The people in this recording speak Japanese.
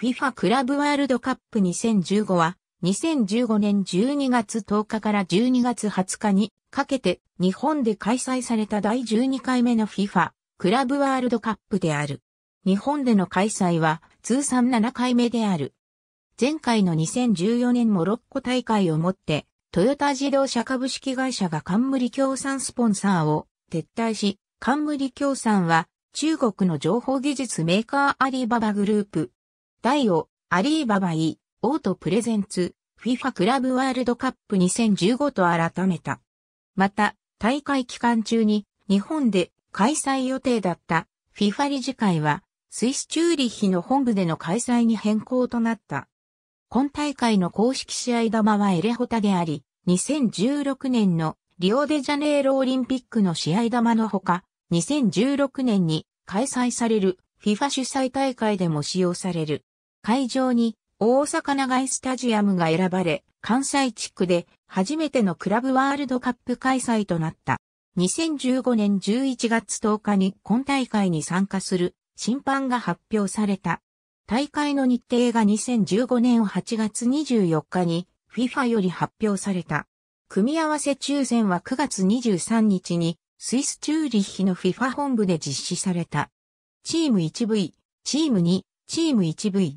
FIFA クラブワールドカップ2015は2015年12月10日から12月20日にかけて日本で開催された第12回目の FIFA クラブワールドカップである。日本での開催は通算7回目である。前回の2014年モロッコ大会をもって、トヨタ自動車株式会社が冠協賛スポンサーを撤退し、冠協賛は中国の情報技術メーカーアリババグループ、大を、アリーババイ、オートプレゼンツ、フィファクラブワールドカップ2015と改めた。また、大会期間中に日本で開催予定だったフィファ理事会は、スイスチューリッヒの本部での開催に変更となった。今大会の公式試合玉はエレホタであり、2016年のリオデジャネイロオリンピックの試合玉のほか、2016年に開催される FIFA 主催大会でも使用される。会場に大阪長井スタジアムが選ばれ、関西地区で初めてのクラブワールドカップ開催となった。2015年11月10日に今大会に参加する審判が発表された。大会の日程が2015年8月24日に FIFA より発表された。組み合わせ抽選は9月23日にスイスチューリッヒの FIFA 本部で実施された。チーム 1V、チーム2、チーム 1V、